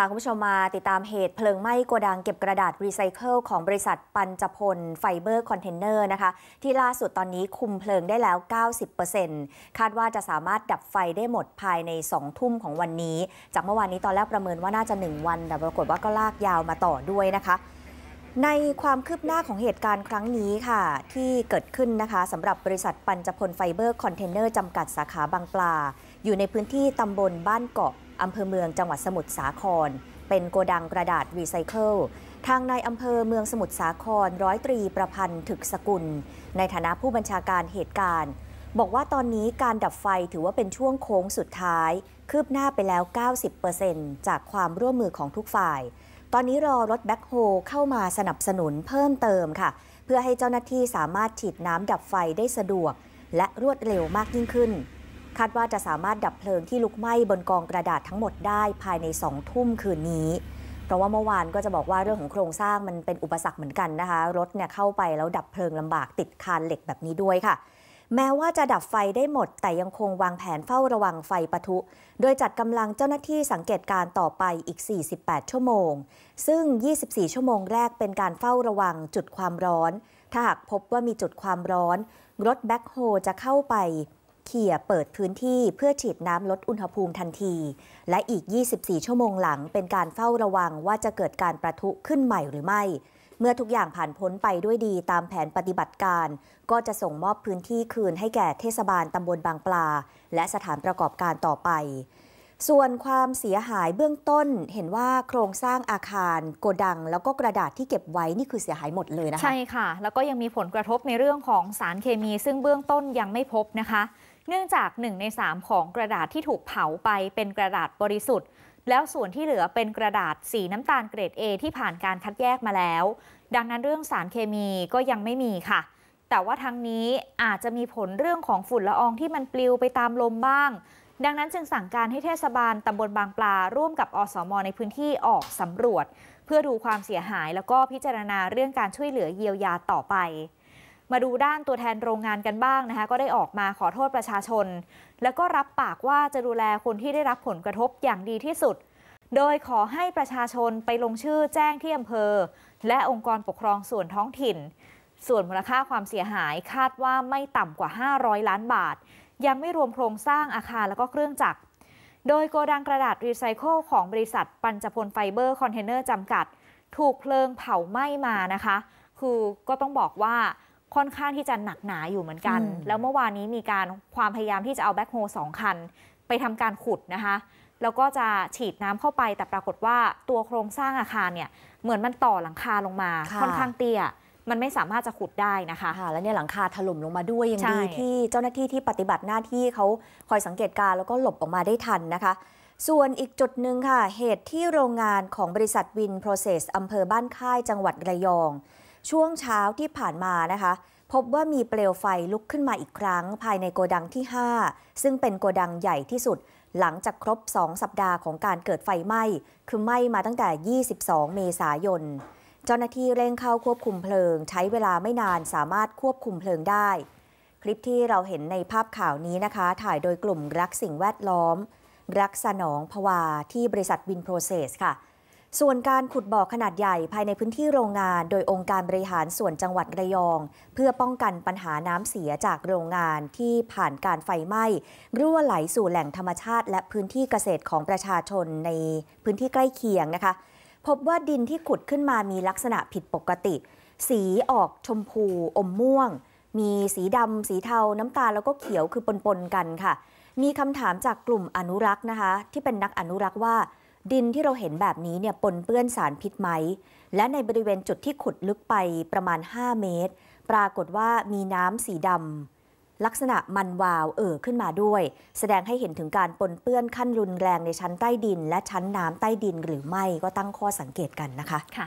าคุณผู้ชมมาติดตามเหตุเพลิงไหม้โกดังเก็บกระดาษรีไซเคิลของบริษัทปันจพลไฟเบอร์คอนเทนเนอร์นะคะที่ล่าสุดตอนนี้คุมเพลิงได้แล้ว 90%คาดว่าจะสามารถดับไฟได้หมดภายใน 2 ทุ่มของวันนี้ จากเมื่อวานนี้ตอนแรกประเมินว่าน่าจะ 1 วันแต่ปรากฏว่าก็ลากยาวมาต่อด้วยนะคะ ในความคืบหน้าของเหตุการณ์ครั้งนี้ค่ะ ที่เกิดขึ้นนะคะสำหรับบริษัทปันจพลไฟเบอร์คอนเทนเนอร์จำกัดสาขาบางปลาอยู่ในพื้นที่ตำบลบ้านเกาะอำเภอเมืองจังหวัดสมุทรสาคร เป็นโกดังกระดาษรีไซเคิลทางนายอำเภอเมืองสมุทรสาครร้อยตรีประพันธ์ถึกสกุล ในฐานะผู้บัญชาการเหตุการณ์ บอกว่าตอนนี้การดับไฟถือว่าเป็นช่วงโค้งสุดท้าย คืบหน้าไปแล้ว 90%จากความร่วมมือของทุกฝ่าย ตอนนี้รอรถแบ็คโฮเข้ามาสนับสนุนเพิ่มเติมค่ะ เพื่อให้เจ้าหน้าที่สามารถฉีดน้ำดับไฟได้สะดวกและรวดเร็วมากยิ่งขึ้นคาดว่าจะสามารถดับเพลิงที่ลุกไหม้บนกองกระดาษทั้งหมดได้ภายในสองทุ่มคืนนี้ เพราะว่าเมื่อวานก็จะบอกว่าเรื่องของโครงสร้างมันเป็นอุปสรรคเหมือนกันนะคะ รถเนี่ยเข้าไปแล้วดับเพลิงลำบากติดคานเหล็กแบบนี้ด้วยค่ะ แม้ว่าจะดับไฟได้หมด แต่ยังคงวางแผนเฝ้าระวังไฟปะทุ โดยจัดกำลังเจ้าหน้าที่สังเกตการต่อไปอีก 48 ชั่วโมง ซึ่ง24ชั่วโมงแรกเป็นการเฝ้าระวังจุดความร้อนถ้าหากพบว่ามีจุดความร้อน รถแบ็คโฮจะเข้าไปเขี่ยเปิดพื้นที่เพื่อฉีดน้ำลดอุณหภูมิทันที และอีก 24 ชั่วโมงหลังเป็นการเฝ้าระวังว่าจะเกิดการประทุขึ้นใหม่หรือไม่ เมื่อทุกอย่างผ่านพ้นไปด้วยดีตามแผนปฏิบัติการ ก็จะส่งมอบพื้นที่คืนให้แก่เทศบาลตำบลบางปลา และสถานประกอบการต่อไปส่วนความเสียหายเบื้องต้นเห็นว่าโครงสร้างอาคาร โกดัง แล้วก็กระดาษที่เก็บไว้นี่คือเสียหายหมดเลยนะคะใช่ค่ะ แล้วก็ยังมีผลกระทบในเรื่องของสารเคมี ซึ่งเบื้องต้นยังไม่พบนะคะ เนื่องจาก1ใน3ของกระดาษที่ถูกเผาไปเป็นกระดาษบริสุทธิ์ แล้วส่วนที่เหลือเป็นกระดาษสีน้ำตาลเกรด A ที่ผ่านการคัดแยกมาแล้ว ดังนั้นเรื่องสารเคมีก็ยังไม่มีค่ะ แต่ว่าทางนี้อาจจะมีผลเรื่องของฝุ่นละอองที่มันปลิวไปตามลมบ้างดังนั้นจึงสั่งการให้เทศบาลตำบลบางปลาร่วมกับอสมในพื้นที่ออกสำรวจ เพื่อดูความเสียหาย แล้วก็พิจารณาเรื่องการช่วยเหลือเยียวยาต่อไป มาดูด้านตัวแทนโรงงานกันบ้างนะคะก็ได้ออกมาขอโทษประชาชน แล้วก็รับปากว่าจะดูแลคนที่ได้รับผลกระทบอย่างดีที่สุด โดยขอให้ประชาชนไปลงชื่อแจ้งที่อำเภอ และองค์กรปกครองส่วนท้องถิ่น ส่วนมูลค่าความเสียหายคาดว่าไม่ต่ำกว่า 500 ล้านบาทยังไม่รวมโครงสร้างอาคารแล้วก็เครื่องจักร โดยโกดังกระดาษรีไซเคิลของบริษัทปัญจพลไฟเบอร์คอนเทนเนอร์จำกัด ถูกเพลิงเผาไหม้มานะคะ คือก็ต้องบอกว่าค่อนข้างที่จะหนักหนาอยู่เหมือนกัน แล้วเมื่อวานนี้มีการความพยายามที่จะเอาแบ็คโฮสองคัน ไปทำการขุดนะคะ แล้วก็จะฉีดน้ำเข้าไปแต่ปรากฏว่าตัวโครงสร้างอาคารเนี่ยเหมือนมันต่อหลังคาลงมาค่อนข้างเตี้ยมันไม่สามารถจะขุดได้นะคะค่ะแล้วเนี่ยหลังคาถล่มลงมาด้วย ยังดีที่เจ้าหน้าที่ที่ปฏิบัติหน้าที่เขาคอยสังเกตการแล้วก็หลบออกมาได้ทันนะคะ ส่วนอีกจุดหนึ่งค่ะ เหตุที่โรงงานของบริษัทวินโปรเซสอำเภอบ้านค่ายจังหวัดระยอง ช่วงเช้าที่ผ่านมานะคะ พบว่ามีเปลวไฟลุกขึ้นมาอีกครั้ง ภายในโกดังที่ 5 ซึ่งเป็นโกดังใหญ่ที่สุด หลังจากครบ 2 สัปดาห์ของการเกิดไฟไหม้ คือไหม้มาตั้งแต่ 22 เมษายนเจ้าหน้าที่เร่งเข้าควบคุมเพลิง ใช้เวลาไม่นานสามารถควบคุมเพลิงได้ คลิปที่เราเห็นในภาพข่าวนี้นะคะ ถ่ายโดยกลุ่มรักสิ่งแวดล้อม รักสนองพวาที่บริษัทวินโปรเซสค่ะ ส่วนการขุดบ่อขนาดใหญ่ภายในพื้นที่โรงงาน โดยองค์การบริหารส่วนจังหวัดระยอง เพื่อป้องกันปัญหาน้ำเสียจากโรงงานที่ผ่านการไฟไหม้รั่วไหลสู่แหล่งธรรมชาติ และพื้นที่เกษตรของประชาชนในพื้นที่ใกล้เคียงนะคะพบว่าดินที่ขุดขึ้นมามีลักษณะผิดปกติ สีออกชมพู อมม่วง มีสีดำ สีเทาน้ำตาล แล้วก็เขียวคือปนๆกันค่ะ มีคำถามจากกลุ่มอนุรักษ์นะคะ ที่เป็นนักอนุรักษ์ว่า ดินที่เราเห็นแบบนี้เนี่ยปนเปื้อนสารพิษไหม และในบริเวณจุดที่ขุดลึกไปประมาณ 5 เมตร ปรากฏว่ามีน้ำสีดำลักษณะมันวาวเอ่อขึ้นมาด้วย แสดงให้เห็นถึงการปนเปื้อนขั้นรุนแรงในชั้นใต้ดิน และชั้นน้ำใต้ดินหรือไม่ ก็ตั้งข้อสังเกตกันนะคะค่ะ